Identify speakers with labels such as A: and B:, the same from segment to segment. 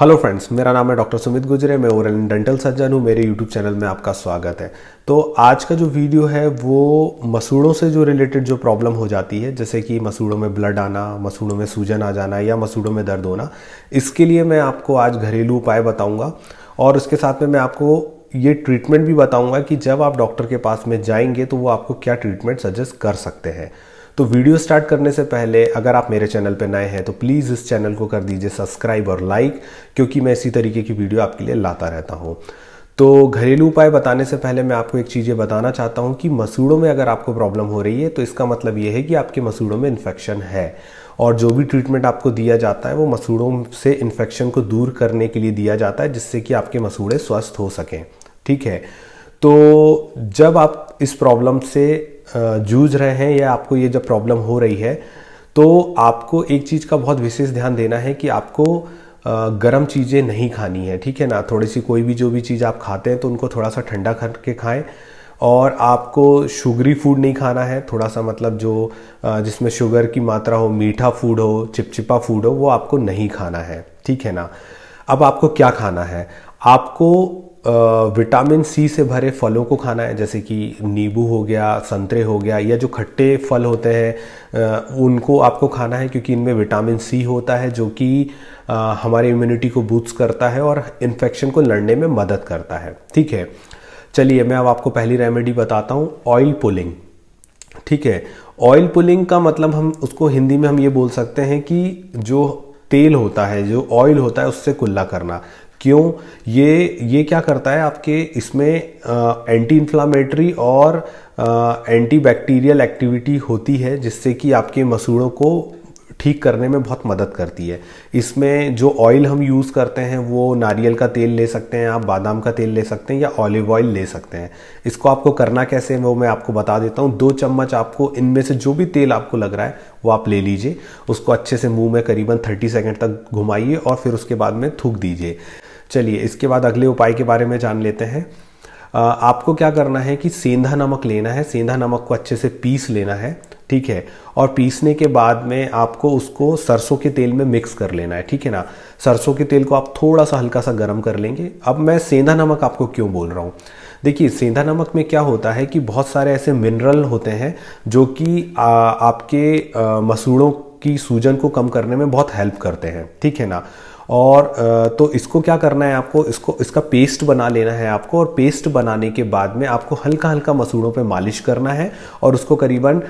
A: hello friends मेरा नाम है डॉक्टर सुमित गुजरे मैं ओरल डेंटल सर्जन हूँ मेरे यूट्यूब चैनल में आपका स्वागत है तो आज का जो वीडियो है वो मसूड़ों से जो रिलेटेड जो प्रॉब्लम हो जाती है जैसे कि मसूड़ों में ब्लड आना मसूड़ों में सूजन आ जाना या मसूड़ों में दर्द होना इसके लिए मैं आपको आज घरेलू उपाय बताऊँगा और उसके साथ में मैं आपको ये ट्रीटमेंट भी बताऊँगा कि जब आप डॉक्टर के पास में जाएंगे तो वो आपको क्या ट्रीटमेंट सजेस्ट कर सकते हैं तो वीडियो स्टार्ट करने से पहले अगर आप मेरे चैनल पर नए हैं तो प्लीज़ इस चैनल को कर दीजिए सब्सक्राइब और लाइक क्योंकि मैं इसी तरीके की वीडियो आपके लिए लाता रहता हूँ तो घरेलू उपाय बताने से पहले मैं आपको एक चीज़ ये बताना चाहता हूँ कि मसूड़ों में अगर आपको प्रॉब्लम हो रही है तो इसका मतलब ये है कि आपके मसूड़ों में इन्फेक्शन है और जो भी ट्रीटमेंट आपको दिया जाता है वो मसूड़ों से इन्फेक्शन को दूर करने के लिए दिया जाता है जिससे कि आपके मसूड़े स्वस्थ हो सकें ठीक है तो जब आप इस प्रॉब्लम से जूझ रहे हैं या आपको ये जब प्रॉब्लम हो रही है तो आपको एक चीज़ का बहुत विशेष ध्यान देना है कि आपको गर्म चीज़ें नहीं खानी है ठीक है ना थोड़ी सी कोई भी जो भी चीज़ आप खाते हैं तो उनको थोड़ा सा ठंडा करके खाएं और आपको शुगरी फूड नहीं खाना है थोड़ा सा मतलब जो जिसमें शुगर की मात्रा हो मीठा फूड हो चिपचिपा फूड हो वो आपको नहीं खाना है ठीक है ना अब आपको क्या खाना है आपको विटामिन सी से भरे फलों को खाना है जैसे कि नींबू हो गया संतरे हो गया या जो खट्टे फल होते हैं उनको आपको खाना है क्योंकि इनमें विटामिन सी होता है जो कि हमारे इम्यूनिटी को बूस्ट करता है और इन्फेक्शन को लड़ने में मदद करता है ठीक है चलिए मैं अब आपको पहली रेमेडी बताता हूँ ऑयल पुलिंग ठीक है ऑयल पुलिंग का मतलब हम उसको हिंदी में हम ये बोल सकते हैं कि जो तेल होता है जो ऑयल होता है उससे कुल्ला करना क्यों ये ये क्या करता है आपके इसमें एंटी इन्फ्लामेटरी और एंटी बैक्टीरियल एक्टिविटी होती है जिससे कि आपके मसूड़ों को ठीक करने में बहुत मदद करती है इसमें जो ऑयल हम यूज़ करते हैं वो नारियल का तेल ले सकते हैं आप बादाम का तेल ले सकते हैं या ऑलिव ऑयल ले सकते हैं इसको आपको करना कैसे है वो मैं आपको बता देता हूँ दो चम्मच आपको इनमें से जो भी तेल आपको लग रहा है वो आप ले लीजिए उसको अच्छे से मुंह में करीबन 30 सेकंड तक घुमाइए और फिर उसके बाद में थूक दीजिए चलिए इसके बाद अगले उपाय के बारे में जान लेते हैं आपको क्या करना है कि सेंधा नमक लेना है सेंधा नमक को अच्छे से पीस लेना है ठीक है और पीसने के बाद में आपको उसको सरसों के तेल में मिक्स कर लेना है ठीक है ना सरसों के तेल को आप थोड़ा सा हल्का सा गर्म कर लेंगे अब मैं सेंधा नमक आपको क्यों बोल रहा हूँ देखिए सेंधा नमक में क्या होता है कि बहुत सारे ऐसे मिनरल होते हैं जो कि आपके मसूड़ों की सूजन को कम करने में बहुत हेल्प करते हैं ठीक है ना और तो इसको क्या करना है आपको इसको इसका पेस्ट बना लेना है आपको और पेस्ट बनाने के बाद में आपको हल्का हल्का मसूड़ों पे मालिश करना है और उसको करीबन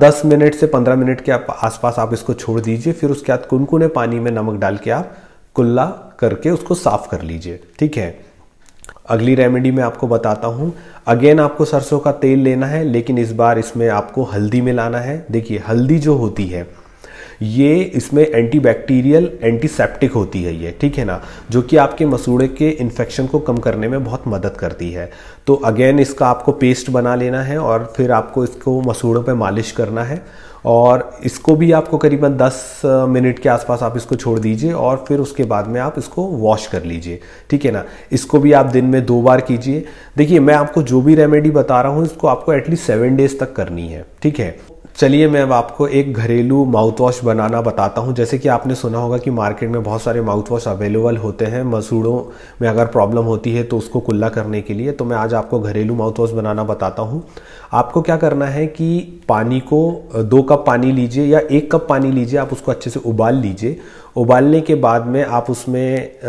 A: दस मिनट से पंद्रह मिनट के आसपास आप इसको छोड़ दीजिए फिर उसके बाद कुनकुने पानी में नमक डाल के आप कुल्ला करके उसको साफ़ कर लीजिए ठीक है अगली रेमेडी मैं आपको बताता हूँ अगेन आपको सरसों का तेल लेना है लेकिन इस बार इसमें आपको हल्दी मिलाना है देखिए हल्दी जो होती है ये इसमें एंटी बैक्टीरियल एंटीसेप्टिक होती है ये ठीक है ना जो कि आपके मसूड़े के इन्फेक्शन को कम करने में बहुत मदद करती है तो अगेन इसका आपको पेस्ट बना लेना है और फिर आपको इसको मसूड़ों पर मालिश करना है और इसको भी आपको करीबन 10 मिनट के आसपास आप इसको छोड़ दीजिए और फिर उसके बाद में आप इसको वॉश कर लीजिए ठीक है ना इसको भी आप दिन में दो बार कीजिए देखिए मैं आपको जो भी रेमेडी बता रहा हूँ इसको आपको एटलीस्ट सेवन डेज तक करनी है ठीक है चलिए मैं अब आपको एक घरेलू माउथ वॉश बनाना बताता हूँ जैसे कि आपने सुना होगा कि मार्केट में बहुत सारे माउथ वॉश अवेलेबल होते हैं मसूड़ों में अगर प्रॉब्लम होती है तो उसको कुल्ला करने के लिए तो मैं आज आपको घरेलू माउथ वॉश बनाना बताता हूँ आपको क्या करना है कि पानी को दो कप पानी लीजिए या एक कप पानी लीजिए आप उसको अच्छे से उबाल लीजिए उबालने के बाद में आप उसमें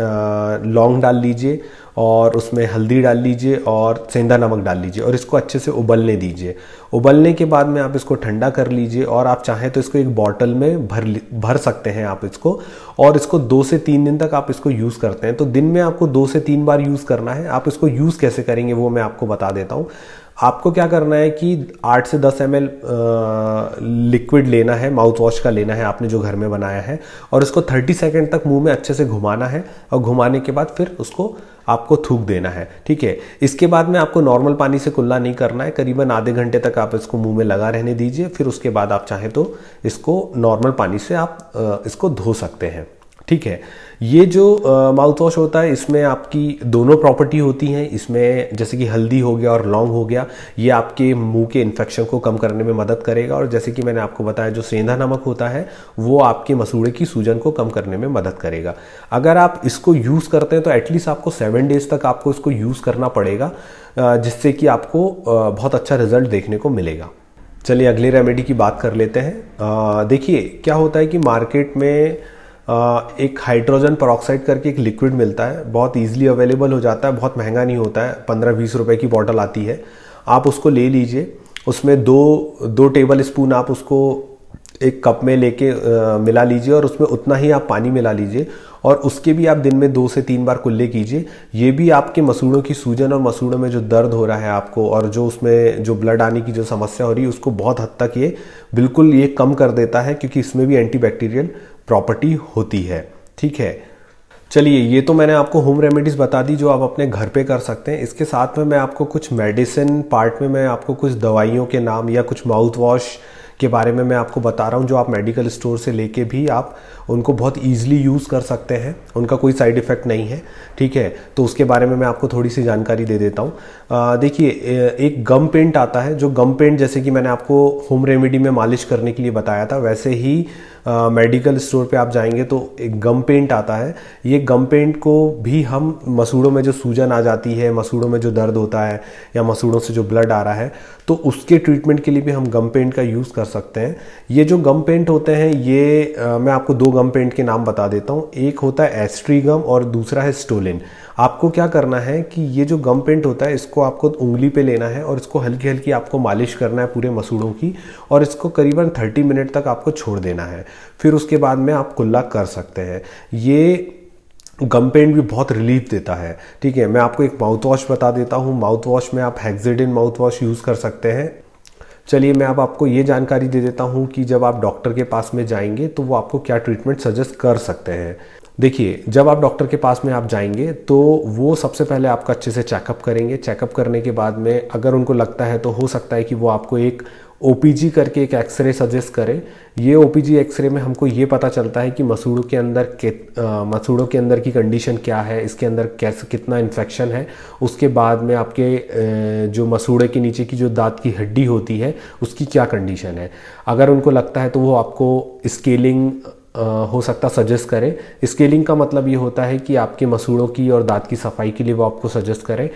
A: लौंग डाल लीजिए और उसमें हल्दी डाल लीजिए और सेंधा नमक डाल लीजिए और इसको अच्छे से उबलने दीजिए उबलने के बाद में आप इसको ठंडा कर लीजिए और आप चाहें तो इसको एक बॉटल में भर भर सकते हैं आप इसको और इसको दो से तीन दिन तक आप इसको यूज़ करते हैं तो दिन में आपको दो से तीन बार यूज़ करना है आप इसको यूज़ कैसे करेंगे वो मैं आपको बता देता हूँ आपको क्या करना है कि 8 से 10 एम लिक्विड लेना है माउथ वॉश का लेना है आपने जो घर में बनाया है और उसको 30 सेकेंड तक मुंह में अच्छे से घुमाना है और घुमाने के बाद फिर उसको आपको थूक देना है ठीक है इसके बाद में आपको नॉर्मल पानी से कुल्ला नहीं करना है करीबन आधे घंटे तक आप इसको मुंह में लगा रहने दीजिए फिर उसके बाद आप चाहें तो इसको नॉर्मल पानी से आप इसको धो सकते हैं ठीक है ये जो माउथ वॉश होता है इसमें आपकी दोनों प्रॉपर्टी होती हैं इसमें जैसे कि हल्दी हो गया और लौंग हो गया ये आपके मुंह के इन्फेक्शन को कम करने में मदद करेगा और जैसे कि मैंने आपको बताया जो सेंधा नमक होता है वो आपके मसूड़े की सूजन को कम करने में मदद करेगा अगर आप इसको यूज़ करते हैं तो एटलीस्ट आपको सेवन डेज तक आपको इसको यूज़ करना पड़ेगा जिससे कि आपको बहुत अच्छा रिजल्ट देखने को मिलेगा चलिए अगले रेमेडी की बात कर लेते हैं देखिए क्या होता है कि मार्केट में एक हाइड्रोजन परऑक्साइड करके एक लिक्विड मिलता है बहुत ईजिली अवेलेबल हो जाता है बहुत महंगा नहीं होता है पंद्रह बीस रुपए की बॉटल आती है आप उसको ले लीजिए उसमें दो दो टेबल स्पून आप उसको एक कप में लेके मिला लीजिए और उसमें उतना ही आप पानी मिला लीजिए और उसके भी आप दिन में दो से तीन बार कुल्ले कीजिए ये भी आपके मसूड़ों की सूजन और मसूड़ों में जो दर्द हो रहा है आपको और जो उसमें जो ब्लड आने की जो समस्या हो रही है उसको बहुत हद तक ये बिल्कुल ये कम कर देता है क्योंकि इसमें भी एंटीबैक्टीरियल प्रॉपर्टी होती है ठीक है चलिए ये तो मैंने आपको होम रेमेडीज़ बता दी जो आप अपने घर पे कर सकते हैं इसके साथ में मैं आपको कुछ मेडिसिन पार्ट में मैं आपको कुछ दवाइयों के नाम या कुछ माउथ वॉश के बारे में मैं आपको बता रहा हूँ जो आप मेडिकल स्टोर से लेके भी आप उनको बहुत ईजिली यूज़ कर सकते हैं उनका कोई साइड इफ़ेक्ट नहीं है ठीक है तो उसके बारे में मैं आपको थोड़ी सी जानकारी दे देता हूँ देखिए एक गम पेंट आता है जो गम पेंट जैसे कि मैंने आपको होम रेमेडी में मालिश करने के लिए बताया था वैसे ही मेडिकल स्टोर पे आप जाएंगे तो एक गम पेंट आता है ये गम पेंट को भी हम मसूड़ों में जो सूजन आ जाती है मसूड़ों में जो दर्द होता है या मसूड़ों से जो ब्लड आ रहा है तो उसके ट्रीटमेंट के लिए भी हम गम पेंट का यूज़ कर सकते हैं ये जो गम पेंट होते हैं ये आ, मैं आपको दो गम पेंट के नाम बता देता हूँ एक होता है एस्ट्री गम और दूसरा है स्टोलिन आपको क्या करना है कि ये जो गम पेंट होता है इसको आपको उंगली पे लेना है और इसको हल्की हल्की आपको मालिश करना है पूरे मसूड़ों की और इसको करीबन 30 मिनट तक आपको छोड़ देना है फिर उसके बाद में आप कुल्ला कर सकते हैं ये गम पेंट भी बहुत रिलीफ देता है ठीक है मैं आपको एक माउथ वॉश बता देता हूँ माउथ वॉश में आप हेक्जेडिन माउथ वॉश यूज़ कर सकते हैं चलिए मैं अब आपको ये जानकारी दे देता हूँ कि जब आप डॉक्टर के पास में जाएंगे तो वो आपको क्या ट्रीटमेंट सजेस्ट कर सकते हैं देखिए जब आप डॉक्टर के पास में आप जाएंगे तो वो सबसे पहले आपका अच्छे से चेकअप करेंगे चेकअप करने के बाद में अगर उनको लगता है तो हो सकता है कि वो आपको एक ओ करके एक एक्सरे सजेस्ट करें ये ओ एक्सरे में हमको ये पता चलता है कि मसूड़ों के अंदर मसूड़ों के अंदर की कंडीशन क्या है इसके अंदर कैसे कितना इन्फेक्शन है उसके बाद में आपके जो मसूड़े के नीचे की जो दांत की हड्डी होती है उसकी क्या कंडीशन है अगर उनको लगता है तो वो आपको स्केलिंग हो सकता सजेस्ट करें स्केलिंग का मतलब ये होता है कि आपके मसूड़ों की और दांत की सफाई के लिए वो आपको सजेस्ट करें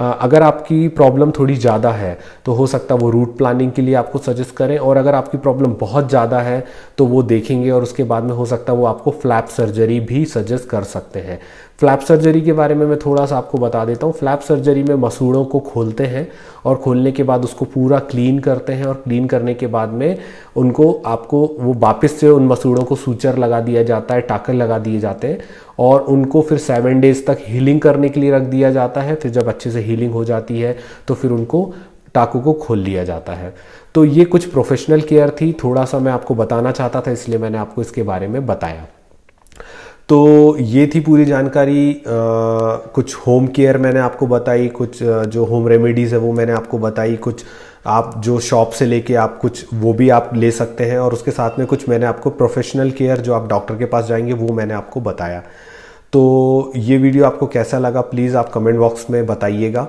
A: अगर आपकी प्रॉब्लम थोड़ी ज़्यादा है तो हो सकता है वो रूट प्लानिंग के लिए आपको सजेस्ट करें और अगर आपकी प्रॉब्लम बहुत ज़्यादा है तो वो देखेंगे और उसके बाद में हो सकता है वो आपको फ्लैप सर्जरी भी सजेस्ट कर सकते हैं फ्लैप सर्जरी के बारे में मैं थोड़ा सा आपको बता देता हूँ फ्लैप सर्जरी में मसूड़ों को खोलते हैं और खोलने के बाद उसको पूरा क्लीन करते हैं और क्लीन करने के बाद में उनको आपको वो वापस से उन मसूड़ों को सूचर लगा दिया जाता है टाकर लगा दिए जाते हैं और उनको फिर सेवन डेज तक हीलिंग करने के लिए रख दिया जाता है फिर जब अच्छे से हीलिंग हो जाती है तो फिर उनको टाकू को खोल लिया जाता है तो ये कुछ प्रोफेशनल केयर थी थोड़ा सा मैं आपको बताना चाहता था इसलिए मैंने आपको इसके बारे में बताया तो ये थी पूरी जानकारी आ, कुछ होम केयर मैंने आपको बताई कुछ जो होम रेमेडीज़ है वो मैंने आपको बताई कुछ आप जो शॉप से लेके आप कुछ वो भी आप ले सकते हैं और उसके साथ में कुछ मैंने आपको प्रोफेशनल केयर जो आप डॉक्टर के पास जाएंगे वो मैंने आपको बताया तो ये वीडियो आपको कैसा लगा प्लीज़ आप कमेंट बॉक्स में बताइएगा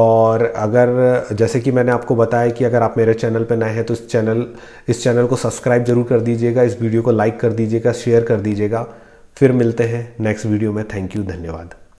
A: और अगर जैसे कि मैंने आपको बताया कि अगर आप मेरे चैनल पर नए हैं तो इस चैनल इस चैनल को सब्सक्राइब जरूर कर दीजिएगा इस वीडियो को लाइक कर दीजिएगा शेयर कर दीजिएगा फिर मिलते हैं नेक्स्ट वीडियो में थैंक यू धन्यवाद